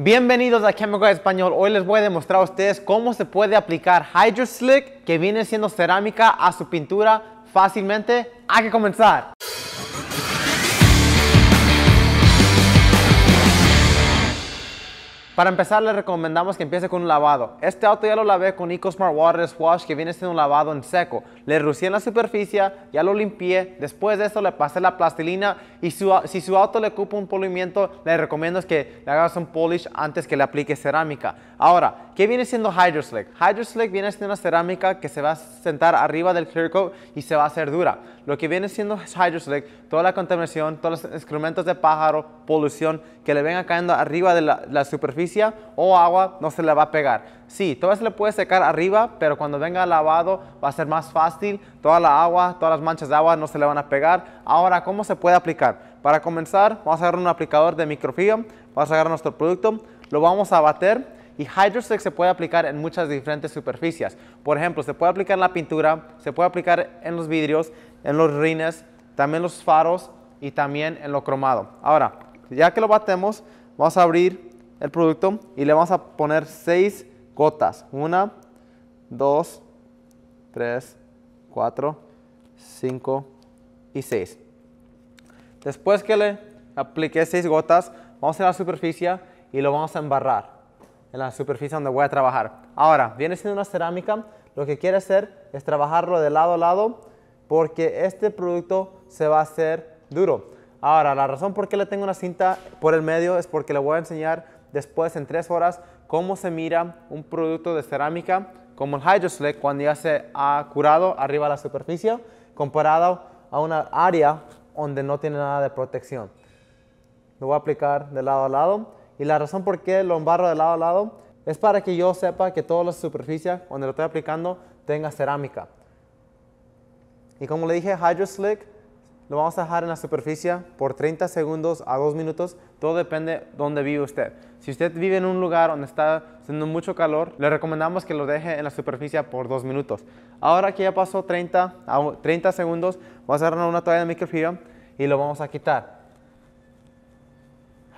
Bienvenidos a Chemical Español. Hoy les voy a demostrar a ustedes cómo se puede aplicar Hydro Slick, que viene siendo cerámica, a su pintura fácilmente. Hay que comenzar. Para empezar, le recomendamos que empiece con un lavado. Este auto ya lo lavé con EcoSmart Smart Water Wash, que viene siendo un lavado en seco. Le rocié en la superficie, ya lo limpié. Después de eso, le pasé la plastilina. Y si su auto le ocupa un polimiento, le recomiendo que le hagas un polish antes que le aplique cerámica. Ahora, ¿Qué viene siendo Hydro Slick viene siendo una cerámica que se va a sentar arriba del clear coat y se va a hacer dura. Lo que viene siendo Slick, toda la contaminación, todos los excrementos de pájaro, polución que le venga cayendo arriba de la, superficie o agua, no se le va a pegar. Sí, todo se le puede secar arriba, pero cuando venga lavado va a ser más fácil. Toda la agua, todas las manchas de agua no se le van a pegar. Ahora, ¿cómo se puede aplicar? Para comenzar, vamos a agarrar un aplicador de microfibra. vamos a agarrar nuestro producto, lo vamos a bater y HydroStick se puede aplicar en muchas diferentes superficies. Por ejemplo, se puede aplicar en la pintura, se puede aplicar en los vidrios, en los rines, también los faros y también en lo cromado. Ahora, ya que lo batemos, vamos a abrir el producto y le vamos a poner seis gotas. Una, 2, 3, 4, 5 y 6. Después que le apliqué seis gotas, vamos a la superficie y lo vamos a embarrar en la superficie donde voy a trabajar. Ahora, viene siendo una cerámica, lo que quiere hacer es trabajarlo de lado a lado porque este producto se va a hacer duro. Ahora, la razón por qué le tengo una cinta por el medio es porque le voy a enseñar después en tres horas cómo se mira un producto de cerámica como el HydroSlick cuando ya se ha curado arriba la superficie comparado a una área donde no tiene nada de protección. Lo voy a aplicar de lado a lado y la razón por qué lo embarro de lado a lado es para que yo sepa que toda la superficie donde lo estoy aplicando tenga cerámica. Y como le dije, Hydro Slick lo vamos a dejar en la superficie por 30 segundos a 2 minutos. Todo depende de dónde vive usted. Si usted vive en un lugar donde está haciendo mucho calor, le recomendamos que lo deje en la superficie por 2 minutos. Ahora que ya pasó 30, 30 segundos, vamos a agarrar una toalla de microfibra y lo vamos a quitar.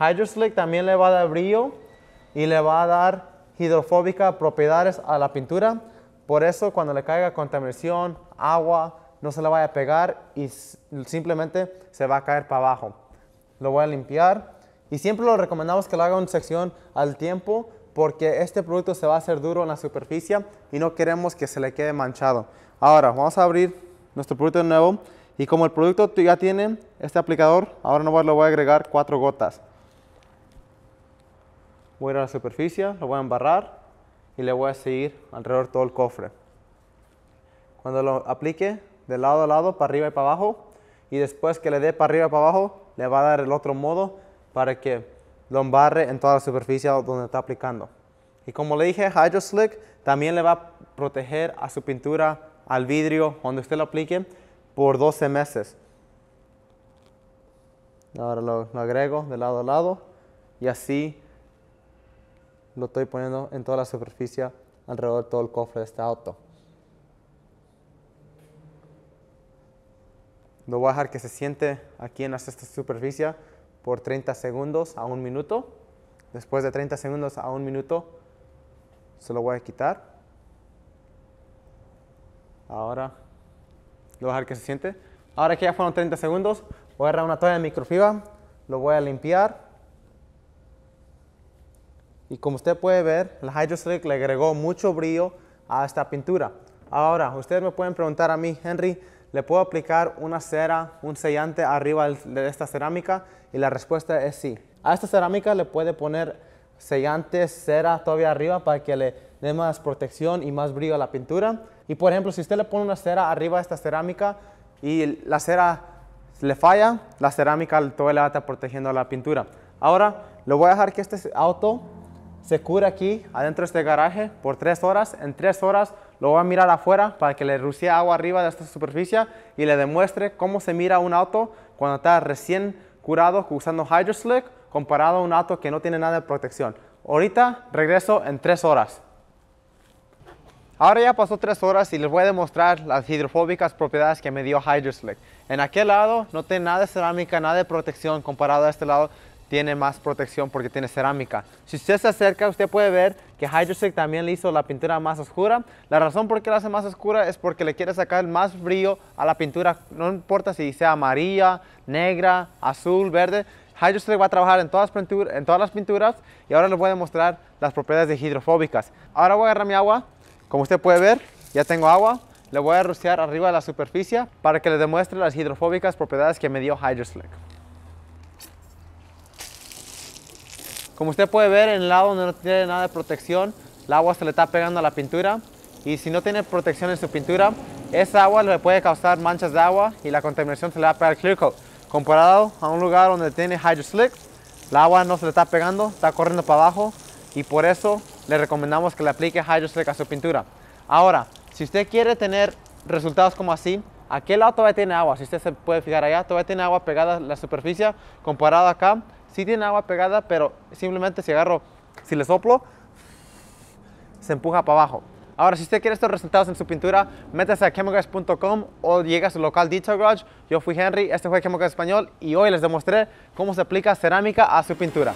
Hydroslick también le va a dar brillo y le va a dar hidrofóbica propiedades a la pintura. Por eso cuando le caiga contaminación, agua, no se le vaya a pegar y simplemente se va a caer para abajo. Lo voy a limpiar y siempre lo recomendamos que lo haga en sección al tiempo porque este producto se va a hacer duro en la superficie y no queremos que se le quede manchado. Ahora vamos a abrir nuestro producto de nuevo y como el producto ya tiene este aplicador, ahora no lo voy a agregar cuatro gotas voy a ir a la superficie, lo voy a embarrar y le voy a seguir alrededor todo el cofre. Cuando lo aplique de lado a lado, para arriba y para abajo, y después que le dé para arriba y para abajo, le va a dar el otro modo para que lo embarre en toda la superficie donde está aplicando. Y como le dije, Hydro Slick también le va a proteger a su pintura, al vidrio, cuando usted lo aplique, por 12 meses. Ahora lo agrego de lado a lado y así lo estoy poniendo en toda la superficie alrededor de todo el cofre de este auto. Lo voy a dejar que se siente aquí en esta superficie por 30 segundos a un minuto. Después de 30 segundos a un minuto, se lo voy a quitar. Ahora, lo voy a dejar que se siente. Ahora que ya fueron 30 segundos, voy a agarrar una toalla de microfibra, lo voy a limpiar y como usted puede ver, la Hydroslick le agregó mucho brillo a esta pintura. Ahora, ustedes me pueden preguntar a mí, Henry, ¿le puedo aplicar una cera, un sellante arriba de esta cerámica? Y la respuesta es sí. A esta cerámica le puede poner sellante, cera todavía arriba para que le dé más protección y más brillo a la pintura. Y por ejemplo, si usted le pone una cera arriba a esta cerámica y la cera le falla, la cerámica todavía le va a estar protegiendo la pintura. Ahora, le voy a dejar que este auto se cura aquí adentro de este garaje por tres horas. En tres horas lo voy a mirar afuera para que le rucie agua arriba de esta superficie y le demuestre cómo se mira un auto cuando está recién curado usando HydroSlick comparado a un auto que no tiene nada de protección. Ahorita regreso en tres horas. Ahora ya pasó tres horas y les voy a demostrar las hidrofóbicas propiedades que me dio HydroSlick. En aquel lado no tiene nada de cerámica, nada de protección comparado a este lado tiene más protección porque tiene cerámica. Si usted se acerca, usted puede ver que Hydrosec también le hizo la pintura más oscura. La razón por qué la hace más oscura es porque le quiere sacar más brillo a la pintura, no importa si sea amarilla, negra, azul, verde. Hydrosec va a trabajar en todas, las pinturas y ahora les voy a mostrar las propiedades de hidrofóbicas. Ahora voy a agarrar mi agua. Como usted puede ver, ya tengo agua. Le voy a rociar arriba de la superficie para que le demuestre las hidrofóbicas propiedades que me dio Hydroslick. Como usted puede ver, en el lado donde no tiene nada de protección, el agua se le está pegando a la pintura y si no tiene protección en su pintura, esa agua le puede causar manchas de agua y la contaminación se le va a pegar al clear coat. Comparado a un lugar donde tiene Hydro Slick, la agua no se le está pegando, está corriendo para abajo y por eso le recomendamos que le aplique Hydro Slick a su pintura. Ahora, si usted quiere tener resultados como así, aquel qué lado a tiene agua, si usted se puede fijar allá, todavía tiene agua pegada a la superficie, comparado acá, si tiene agua pegada, pero simplemente si agarro, si le soplo, se empuja para abajo. Ahora, si usted quiere estos resultados en su pintura, métase a chemogas.com o llegas a su local Detail Garage. Yo fui Henry, este fue Chemogas Español y hoy les demostré cómo se aplica cerámica a su pintura.